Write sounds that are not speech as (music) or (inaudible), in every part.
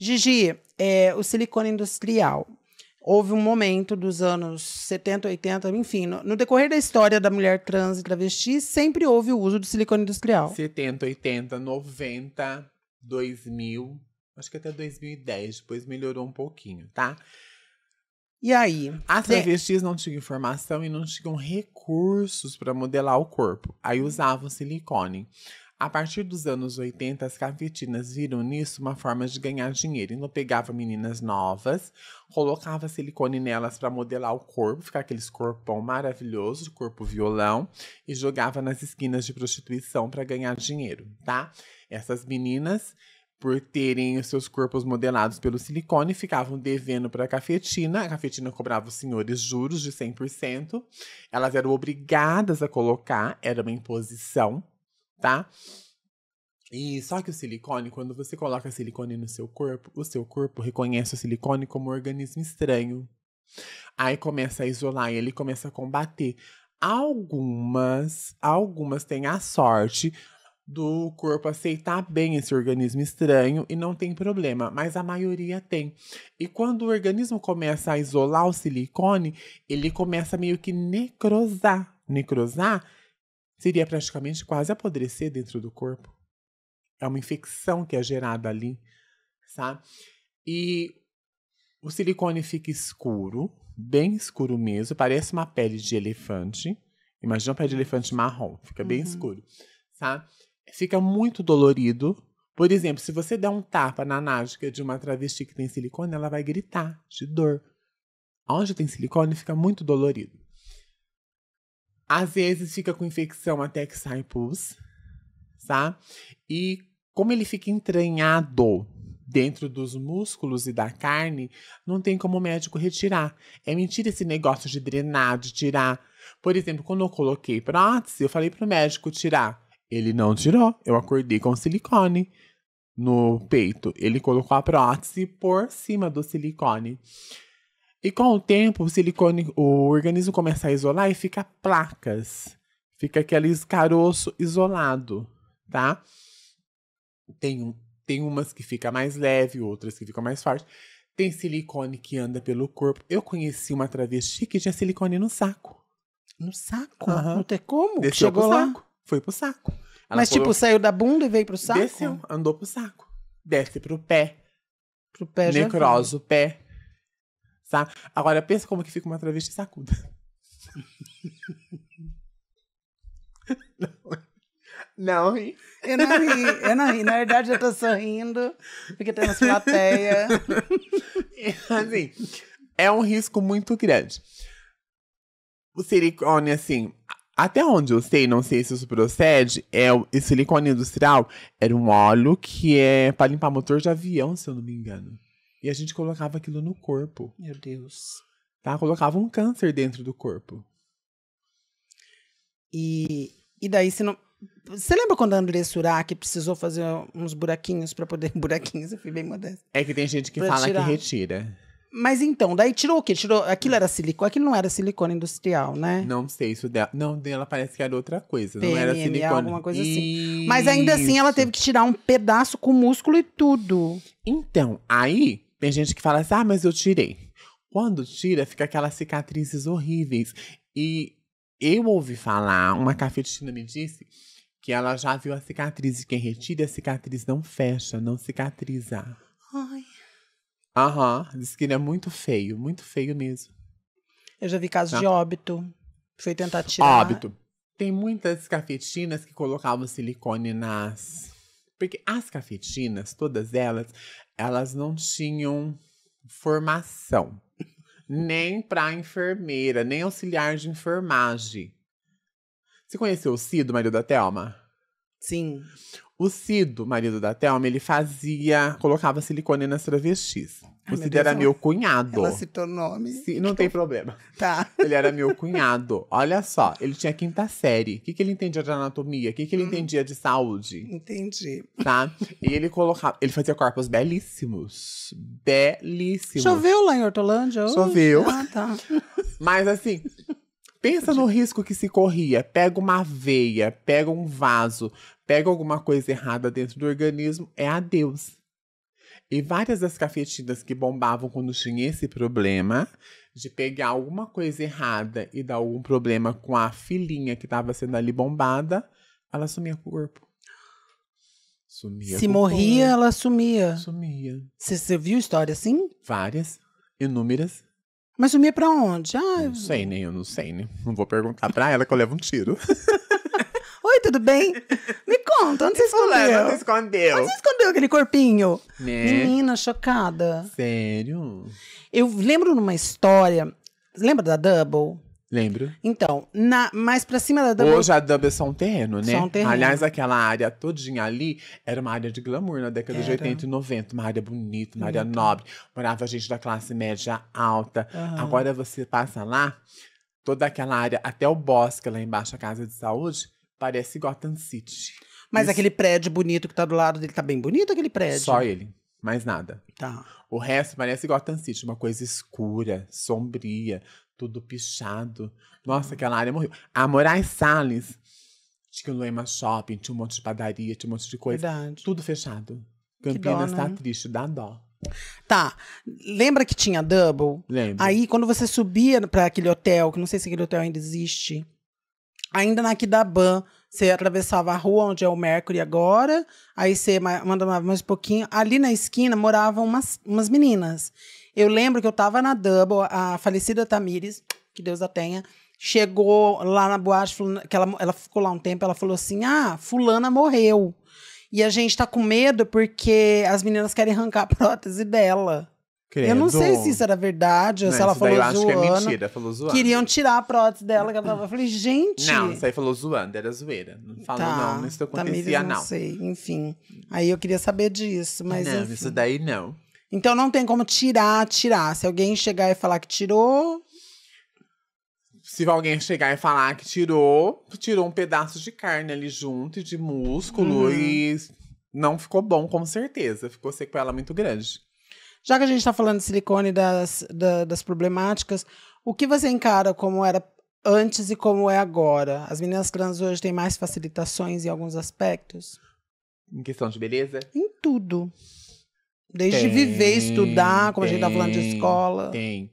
Gigi, é, o silicone industrial. Houve um momento dos anos 70, 80, enfim, no, no, decorrer da história da mulher trans e travesti, sempre houve o uso do silicone industrial. 70, 80, 90, 2000, acho que até 2010, depois melhorou um pouquinho, tá? E aí? As travestis não tinham informação e não tinham recursos para modelar o corpo. Aí usavam silicone. A partir dos anos 80, as cafetinas viram nisso uma forma de ganhar dinheiro. Então, pegava meninas novas, colocava silicone nelas para modelar o corpo, ficar aqueles corpão maravilhoso, corpo violão, e jogava nas esquinas de prostituição para ganhar dinheiro, tá? Essas meninas por terem os seus corpos modelados pelo silicone, ficavam devendo para a cafetina. A cafetina cobrava os senhores juros de 100%. Elas eram obrigadas a colocar, era uma imposição, tá? E só que o silicone, quando você coloca silicone no seu corpo, o seu corpo reconhece o silicone como um organismo estranho. Aí começa a isolar, ele começa a combater. Algumas, algumas têm a sorte do corpo aceitar bem esse organismo estranho e não tem problema, mas a maioria tem. E quando o organismo começa a isolar o silicone, ele começa meio que necrosar. Necrosar seria praticamente quase apodrecer dentro do corpo. É uma infecção que é gerada ali, sabe? Tá? E o silicone fica escuro, bem escuro mesmo, parece uma pele de elefante. Imagina uma pele de elefante marrom, fica uhum. bem escuro, sabe? Tá? Fica muito dolorido. Por exemplo, se você der um tapa na nádega de uma travesti que tem silicone, ela vai gritar de dor. Onde tem silicone, fica muito dolorido. Às vezes fica com infecção até que sai pus, tá? E como ele fica entranhado dentro dos músculos e da carne, não tem como o médico retirar. É mentira esse negócio de drenar, de tirar. Por exemplo, quando eu coloquei prótese, eu falei pro médico tirar. Ele não tirou. Eu acordei com silicone no peito. Ele colocou a prótese por cima do silicone. E com o tempo, o silicone, o organismo começa a isolar e fica placas. Fica aquele caroço isolado, tá? Tem, tem umas que fica mais leve, outras que ficam mais fortes Tem silicone que anda pelo corpo. Eu conheci uma travesti que tinha silicone no saco. No saco? Uhum. Não tem como? Desceu Chegou pro lá? saco. Foi pro saco. Ela Mas, falou, tipo, saiu da bunda e veio pro saco? Desceu, andou pro saco. Desce pro pé. Pro pé Necrosa o pé Sabe? Agora, pensa como que fica uma travesti sacuda. (laughs) Não, ri. Eu não ri, eu não ri. Na verdade, eu tô sorrindo, porque temos plateia. (laughs) assim, é um risco muito grande. O silicone, assim, até onde eu sei, não sei se isso procede, é o silicone industrial era um óleo que é para limpar motor de avião, se eu não me engano. E a gente colocava aquilo no corpo. Meu Deus. Tá? Colocava um câncer dentro do corpo. E, e daí você não. Você lembra quando a Andressa Urach precisou fazer uns buraquinhos para poder. (laughs) Buraquinhos, eu fui bem modesta. É que tem gente que pra fala tirar. que retira. Mas então, daí tirou o quê? Tirou, aquilo era silicone? Aquilo não era silicone industrial, né? Não sei, isso dela. Não, dela parece que era outra coisa. PMM, não era silicone. alguma coisa assim. Mas ainda assim, ela teve que tirar um pedaço com músculo e tudo. Então, aí tem gente que fala assim, ah, mas eu tirei. Quando tira, fica aquelas cicatrizes horríveis. E eu ouvi falar, uma cafetina me disse que ela já viu a cicatriz. Quem é retira a cicatriz não fecha, não cicatriza. Ai. Aham, uhum. que ele é muito feio, muito feio mesmo. Eu já vi casos tá. de óbito. Foi tentar tirar. Óbito. Tem muitas cafetinas que colocavam silicone nas. Porque as cafetinas, todas elas, elas não tinham formação, nem para enfermeira, nem auxiliar de enfermagem. Você conheceu o Cido, marido da Thelma? Sim. O Cido, marido da Thelma, ele fazia. colocava silicone nas travestis. Ai, o Cido era meu cunhado. Ela citou nome. Sim, não tem problema. Tá. (laughs) Ele era meu cunhado. Olha só, ele tinha quinta série. O que, que ele entendia de anatomia? O que, que ele hum. entendia de saúde? Entendi. Tá? E ele colocava. Ele fazia corpos belíssimos. Belíssimos. Choveu lá em Hortolândia? Hoje? Choveu. Ah, tá. Mas assim, Pensa no risco que se corria. Pega uma veia, pega um vaso, pega alguma coisa errada dentro do organismo, é adeus. E várias das cafetinas que bombavam quando tinha esse problema de pegar alguma coisa errada e dar algum problema com a filhinha que estava sendo ali bombada, ela sumia com o corpo. Sumia. Se morria, corpo. ela sumia. Sumia. Você viu história assim? Várias, inúmeras. Mas sumia pra onde? Ah, Não sei, nem, eu não sei, né? Não vou perguntar pra ela que eu levo um tiro. (laughs) Oi, tudo bem? Me conta, onde você escondeu? Onde você escondeu? Onde você escondeu aquele corpinho? Né? Menina, chocada. Sério? Eu lembro numa história. Lembra da Double? Lembro. Então, na, mais pra cima da Double... Hoje a Double é só um terreno, né? Só um terreno. Aliás, aquela área todinha ali era uma área de glamour na década era. de 80 e 90. Uma área bonita, uma área nobre. Morava gente da classe média alta. Uhum. Agora você passa lá, toda aquela área, até o bosque lá embaixo, a casa de saúde, parece Gotham City. Mas Isso. aquele prédio bonito que tá do lado dele, tá bem bonito aquele prédio? Só ele. Mais nada. Tá. O resto parece Gotham City, uma coisa escura, sombria, tudo pichado. Nossa, uhum. aquela área morreu. A Moraes Salles tinha o Lema Shopping, tinha um monte de padaria, tinha um monte de coisa. Verdade. Tudo fechado. Campinas dó, tá né? tá triste, dá dó. Tá. Lembra que tinha Double? Lembro. Aí, quando você subia para aquele hotel, que não sei se aquele hotel ainda existe, ainda na Kidaban, você atravessava a rua onde é o Mercury agora, aí você mandava mais um pouquinho. Ali na esquina moravam umas, umas meninas. Eu lembro que eu estava na Double, a falecida Tamires, que Deus a tenha, chegou lá na boate, que ela, ela ficou lá um tempo, ela falou assim: ah, fulana morreu. E a gente tá com medo porque as meninas querem arrancar a prótese dela. Eu não sei se isso era verdade ou não, se ela falou daí eu zoando. acho que é mentira, falou zoando. Queriam tirar a prótese dela, que ela tava. Eu falei, gente. Não, isso aí falou zoando, era zoeira. Não falou, tá, não, isso tá acontecia, não. Não sei, enfim. Aí eu queria saber disso, mas. Não, enfim. isso daí não. Então não tem como tirar, tirar. Se alguém chegar e falar que tirou. Se alguém chegar e falar que tirou, tirou um pedaço de carne ali junto e de músculo uhum. e não ficou bom, com certeza. Ficou sequela muito grande. Já que a gente está falando de silicone das, da, das problemáticas, o que você encara como era antes e como é agora? As meninas trans hoje têm mais facilitações em alguns aspectos? Em questão de beleza? Em tudo. Desde tem, viver, estudar, como tem, a gente tá falando de escola. Tem.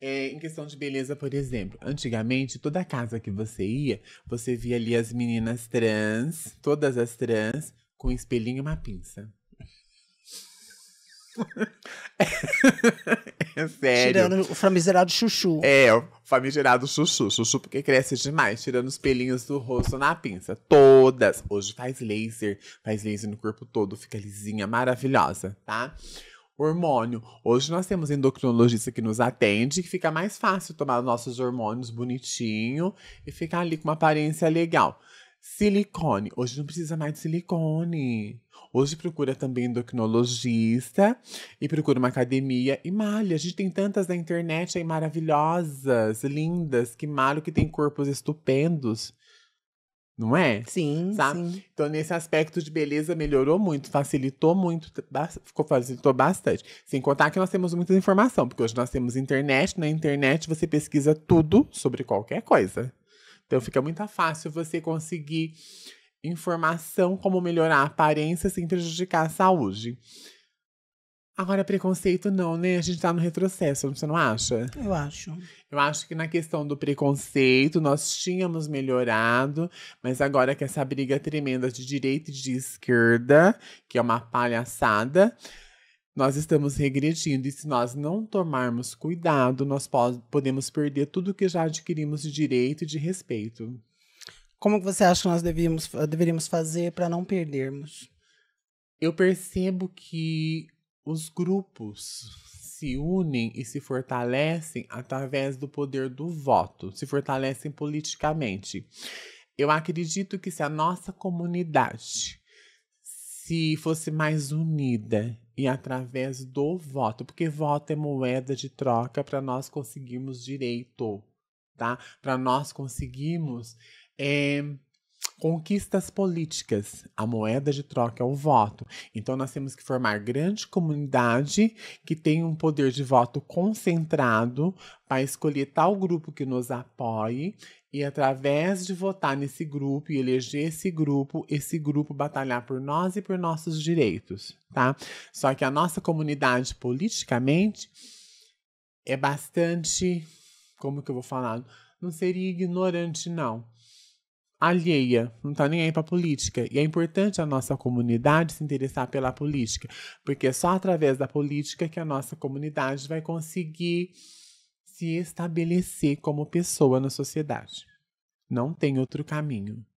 É, em questão de beleza, por exemplo, antigamente, toda casa que você ia, você via ali as meninas trans, todas as trans, com um espelhinho e uma pinça. (laughs) é sério. Tirando o famigerado chuchu. É, o famigerado chuchu. Chuchu porque cresce demais, tirando os pelinhos do rosto na pinça. Todas. Hoje faz laser, faz laser no corpo todo, fica lisinha, maravilhosa, tá? Hormônio. Hoje nós temos endocrinologista que nos atende, que fica mais fácil tomar nossos hormônios bonitinho e ficar ali com uma aparência legal. Silicone. Hoje não precisa mais de silicone. Hoje procura também endocrinologista e procura uma academia e malha. A gente tem tantas na internet aí maravilhosas, lindas, que malho que tem corpos estupendos. Não é? Sim, sim. Então, nesse aspecto de beleza, melhorou muito, facilitou muito, ficou, facilitou bastante. Sem contar que nós temos muita informação, porque hoje nós temos internet. Na internet, você pesquisa tudo sobre qualquer coisa. Então fica muito fácil você conseguir informação como melhorar a aparência sem prejudicar a saúde. Agora, preconceito não, né? A gente tá no retrocesso, você não acha? Eu acho. Eu acho que na questão do preconceito nós tínhamos melhorado, mas agora que essa briga tremenda de direita e de esquerda, que é uma palhaçada, nós estamos regredindo e se nós não tomarmos cuidado, nós podemos perder tudo que já adquirimos de direito e de respeito. Como você acha que nós devíamos, deveríamos fazer para não perdermos? Eu percebo que os grupos se unem e se fortalecem através do poder do voto, se fortalecem politicamente. Eu acredito que se a nossa comunidade se fosse mais unida e através do voto, porque voto é moeda de troca para nós conseguirmos direito, tá? Para nós conseguirmos é, Conquistas políticas. A moeda de troca é o voto. Então, nós temos que formar grande comunidade que tem um poder de voto concentrado para escolher tal grupo que nos apoie e através de votar nesse grupo e eleger esse grupo, esse grupo batalhar por nós e por nossos direitos, tá? Só que a nossa comunidade politicamente é bastante, como que eu vou falar? Não seria ignorante não alheia, não está nem aí a política. E é importante a nossa comunidade se interessar pela política, porque é só através da política que a nossa comunidade vai conseguir se estabelecer como pessoa na sociedade. Não tem outro caminho.